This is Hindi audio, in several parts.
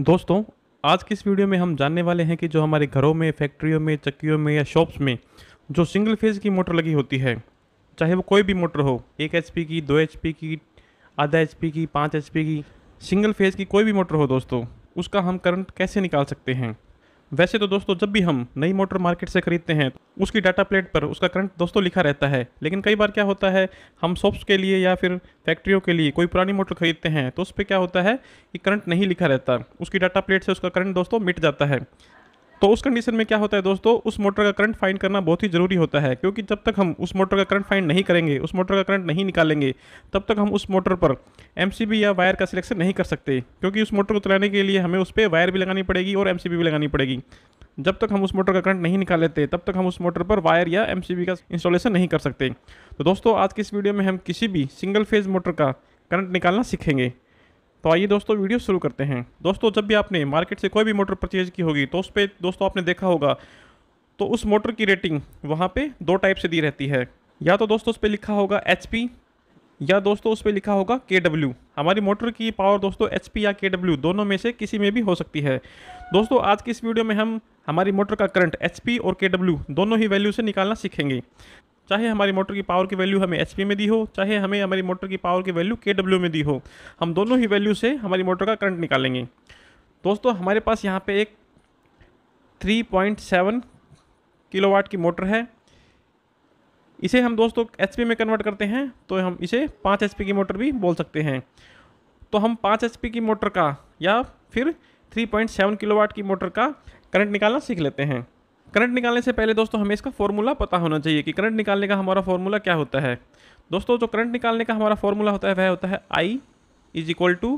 दोस्तों आज की इस वीडियो में हम जानने वाले हैं कि जो हमारे घरों में फैक्ट्रियों में चक्कियों में या शॉप्स में जो सिंगल फेज़ की मोटर लगी होती है चाहे वो कोई भी मोटर हो एक एच की दो एच की आधा एच की पाँच एच की सिंगल फेज़ की कोई भी मोटर हो दोस्तों उसका हम करंट कैसे निकाल सकते हैं वैसे तो दोस्तों जब भी हम नई मोटर मार्केट से खरीदते हैं उसकी डाटा प्लेट पर उसका करंट दोस्तों लिखा रहता है लेकिन कई बार क्या होता है हम शॉप्स के लिए या फिर फैक्ट्रियों के लिए कोई पुरानी मोटर खरीदते हैं तो उस पर क्या होता है कि करंट नहीं लिखा रहता उसकी डाटा प्लेट से उसका करंट दोस्तों मिट जाता है तो उस कंडीशन में क्या होता है दोस्तों उस मोटर का करंट फाइंड करना बहुत ही ज़रूरी होता है क्योंकि जब तक हम उस मोटर का करंट फाइंड नहीं करेंगे उस मोटर का करंट नहीं निकालेंगे तब तक हम उस मोटर पर एम या वायर का सिलेक्शन नहीं कर सकते क्योंकि उस मोटर को चलाने के लिए हमें उस पर वायर भी लगानी पड़ेगी और एम भी लगानी पड़ेगी जब तक हम उस मोटर का करंट नहीं निकाल लेते तब तक हम उस मोटर पर वायर या एम का इंस्टॉलेशन नहीं कर सकते तो दोस्तों आज की इस वीडियो में हम किसी भी सिंगल फेज़ मोटर का करंट निकालना सीखेंगे तो आइए दोस्तों वीडियो शुरू करते हैं दोस्तों जब भी आपने मार्केट से कोई भी मोटर परचेज की होगी तो उस पर दोस्तों आपने देखा होगा तो उस मोटर की रेटिंग वहाँ पर दो टाइप से दी रहती है या तो दोस्तों उस पर लिखा होगा एच या दोस्तों उस पर लिखा होगा के डब्ल्यू हमारी मोटर की पावर दोस्तों एच या के डब्ल्यू दोनों में से किसी में भी हो सकती है दोस्तों आज की इस वीडियो में हम हमारी मोटर का करंट एच और के डब्ल्यू दोनों ही वैल्यू से निकालना सीखेंगे चाहे हमारी मोटर की पावर की वैल्यू हमें एच में दी हो चाहे हमें हमारी मोटर की पावर की वैल्यू के में दी हो हम दोनों ही वैल्यू से हमारी मोटर का करंट निकालेंगे दोस्तों हमारे पास यहाँ पर एक किलो वाट की मोटर है इसे हम दोस्तों एच में कन्वर्ट करते हैं तो हम इसे पाँच एच की मोटर भी बोल सकते हैं तो हम पाँच एच की मोटर का या फिर 3.7 किलोवाट की मोटर का करंट निकालना सीख लेते हैं करंट निकालने से पहले दोस्तों हमें इसका फॉर्मूला पता होना चाहिए कि करंट निकालने का हमारा फॉर्मूला क्या होता है दोस्तों जो करंट निकालने का हमारा फॉर्मूला होता है वह होता है I is equal to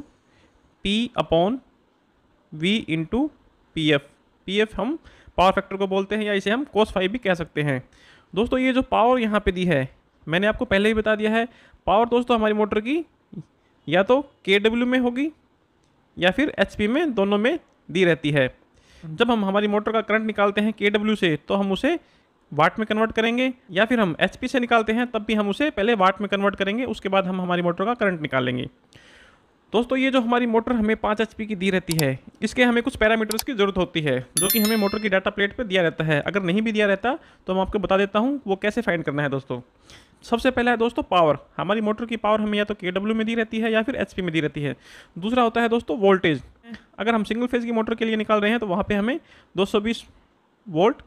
P upon V into P F P F हम पावर फैक्टर को बोलते हैं या इसे हम कोस फाइव भी कह सकते हैं दोस्तों ये जो पावर यहाँ पे दी है मैंने आपको पहले ही बता दिया है पावर दोस्तों हमारी मोटर की या तो के डब्ल्यू में होगी या फिर एच पी में दोनों में दी रहती है जब हम हमारी मोटर का करंट निकालते हैं के से तो हम उसे वाट में कन्वर्ट करेंगे या फिर हम एच से निकालते हैं तब भी हम उसे पहले वाट में कन्वर्ट करेंगे उसके बाद हम हमारी मोटर का करंट निकालेंगे दोस्तों ये जो हमारी मोटर हमें पाँच एच की दी रहती है इसके हमें कुछ पैरामीटर्स की ज़रूरत होती है जो कि हमें मोटर की डाटा प्लेट पर दिया रहता है अगर नहीं भी दिया रहता तो मैं आपको बता देता हूँ वो कैसे फाइंड करना है दोस्तों सबसे पहला है दोस्तों पावर हमारी मोटर की पावर हमें या तो के में दी रहती है या फिर एच में दी रहती है दूसरा होता है दोस्तों वोल्टेज अगर हम सिंगल फेज़ की मोटर के लिए निकाल रहे हैं तो वहाँ पे हमें 220 वोल्ट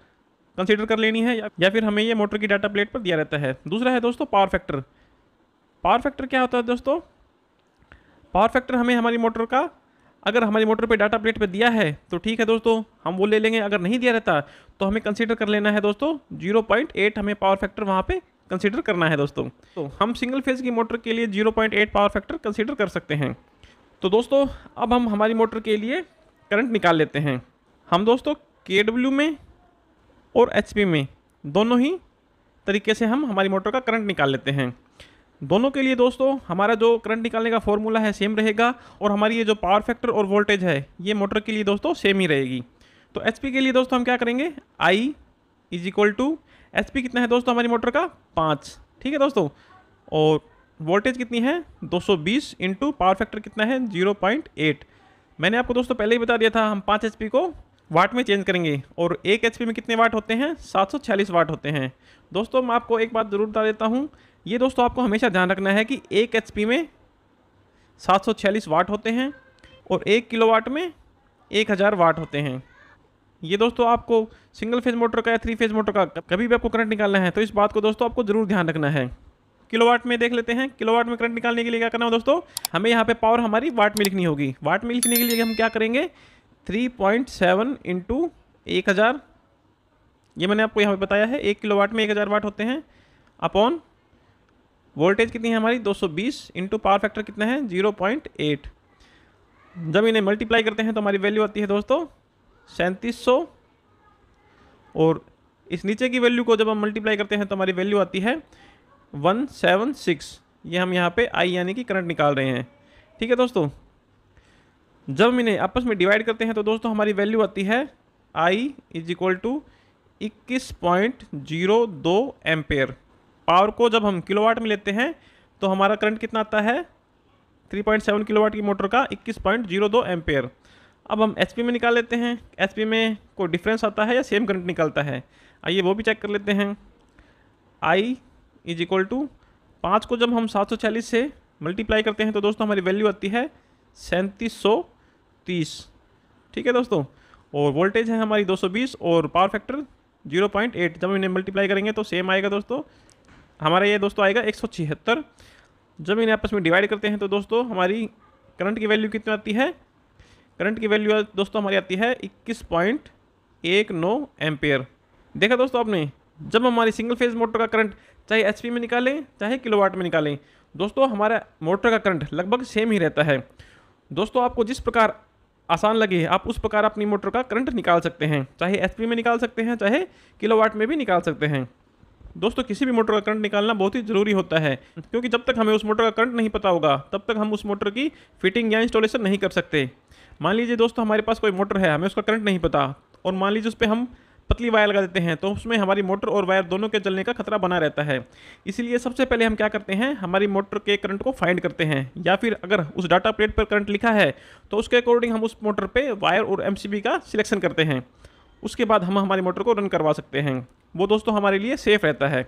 कंसीडर कर लेनी है या फिर हमें ये मोटर की डाटा प्लेट पर दिया रहता है दूसरा है दोस्तों पावर फैक्टर पावर फैक्टर क्या होता है दोस्तों पावर फैक्टर हमें हमारी मोटर का अगर हमारी मोटर पे डाटा प्लेट पे दिया है तो ठीक है दोस्तों हम वो ले लेंगे अगर नहीं दिया रहता तो हमें कंसीडर कर लेना है दोस्तों 0.8 हमें पावर फैक्टर वहाँ पे कंसीडर करना है दोस्तों तो हम सिंगल फेज़ की मोटर के लिए 0.8 पावर फैक्टर कंसीडर कर सकते हैं तो दोस्तों अब हम हमारी मोटर के लिए करंट निकाल लेते हैं हम दोस्तों के में और एच में दोनों ही तरीके से हम हमारी मोटर का करंट निकाल लेते हैं दोनों के लिए दोस्तों हमारा जो करंट निकालने का फॉर्मूला है सेम रहेगा और हमारी ये जो पावर फैक्टर और वोल्टेज है ये मोटर के लिए दोस्तों सेम ही रहेगी तो एच के लिए दोस्तों हम क्या करेंगे I is equal to H कितना है दोस्तों हमारी मोटर का पाँच ठीक है दोस्तों और वोल्टेज कितनी है 220 सौ बीस इंटू पावर फैक्टर कितना है 0.8 मैंने आपको दोस्तों पहले ही बता दिया था हम पाँच एच को वाट में चेंज करेंगे और एक एच में कितने वाट होते हैं 746 वाट होते हैं दोस्तों मैं आपको एक बात ज़रूर बता देता हूँ ये दोस्तों आपको हमेशा ध्यान रखना है कि एक एच में सात वाट होते हैं और एक किलो में हज़ार वाट होते हैं ये दोस्तों आपको सिंगल फेज मोटर का या थ्री फेज मोटर का कभी भी आपको करंट निकालना है तो इस बात को दोस्तों आपको ज़रूर ध्यान रखना है किलोवाट में देख लेते हैं किलोवाट में करंट निकालने के लिए क्या करना है दोस्तों हमें यहाँ पे पावर हमारी वाट में लिखनी होगी वाट में लिखने के लिए हम क्या करेंगे थ्री पॉइंट सेवन इंटू एक हज़ार ये मैंने आपको यहाँ पे बताया है एक किलो वाट में एक हज़ार वाट होते हैं अपॉन वोल्टेज कितनी है हमारी दो सौ बीस इंटू पावर फैक्टर कितना है 0.8 जब इन्हें मल्टीप्लाई करते हैं तो हमारी वैल्यू आती है दोस्तों सैंतीस और इस नीचे की वैल्यू को जब हम मल्टीप्लाई करते हैं तो हमारी वैल्यू आती है वन सेवन सिक्स ये हम यहाँ पे आई यानी कि करंट निकाल रहे हैं ठीक है दोस्तों जब हम इन्हें आपस में डिवाइड करते हैं तो दोस्तों हमारी वैल्यू आती है आई इज इक्वल टू इक्कीस पॉइंट जीरो दो एम्पेयर पावर को जब हम किलोवाट में लेते हैं तो हमारा करंट कितना आता है 3.7 किलोवाट की मोटर का 21.02 एम्पेयर अब हम एच में निकाल लेते हैं एच में कोई डिफरेंस आता है या सेम करंट निकलता है आइए वो भी चेक कर लेते हैं आई इज इक्वल टू पाँच को जब हम सात सौ चालीस से मल्टीप्लाई करते हैं तो दोस्तों हमारी वैल्यू आती है सैंतीस सौ तीस ठीक है दोस्तों और वोल्टेज है हमारी 220 और पावर फैक्टर 0.8 जब इन्हें मल्टीप्लाई करेंगे तो सेम आएगा दोस्तों हमारा ये दोस्तों आएगा एक जब इन्हें आपस में डिवाइड करते हैं तो दोस्तों हमारी करंट की वैल्यू कितनी आती है करंट की वैल्यू दोस्तों हमारी आती है इक्कीस पॉइंट एक नौ एम्पेयर देखा दोस्तों आपने जब हमारी सिंगल फेज मोटर का करंट चाहे एच में निकालें चाहे किलोवाट में निकालें दोस्तों हमारा मोटर का करंट लगभग सेम ही रहता है दोस्तों आपको जिस प्रकार आसान लगे आप उस प्रकार अपनी मोटर का करंट निकाल सकते हैं चाहे एच में निकाल सकते हैं चाहे किलोवाट में भी निकाल सकते हैं दोस्तों किसी भी मोटर का करंट निकालना बहुत ही ज़रूरी होता है क्योंकि जब तक हमें उस मोटर का करंट नहीं पता होगा तब तक हम उस मोटर की फिटिंग या इंस्टॉलेशन नहीं कर सकते मान लीजिए दोस्तों हमारे पास कोई मोटर है हमें उसका करंट नहीं पता और मान लीजिए उस पर हम पतली वायर लगा देते हैं तो उसमें हमारी मोटर और वायर दोनों के जलने का खतरा बना रहता है इसीलिए सबसे पहले हम क्या करते हैं हमारी मोटर के करंट को फाइंड करते हैं या फिर अगर उस डाटा प्लेट पर करंट लिखा है तो उसके अकॉर्डिंग हम उस मोटर पर वायर और एम का सिलेक्शन करते हैं उसके बाद हम हमारी मोटर को रन करवा सकते हैं वो दोस्तों हमारे लिए सेफ़ रहता है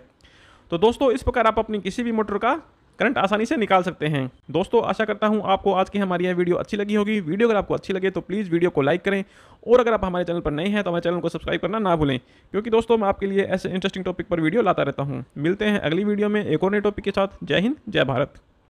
तो दोस्तों इस प्रकार आप अपनी किसी भी मोटर का करंट आसानी से निकाल सकते हैं दोस्तों आशा करता हूँ आपको आज की हमारी यह वीडियो अच्छी लगी होगी वीडियो अगर आपको अच्छी लगे तो प्लीज़ वीडियो को लाइक करें और अगर आप हमारे चैनल पर नए हैं तो हमारे चैनल को सब्सक्राइब करना ना भूलें क्योंकि दोस्तों मैं आपके लिए ऐसे इंटरेस्टिंग टॉपिक पर वीडियो लाता रहता हूँ मिलते हैं अगली वीडियो में एक और नए टॉपिक के साथ जय हिंद जय भारत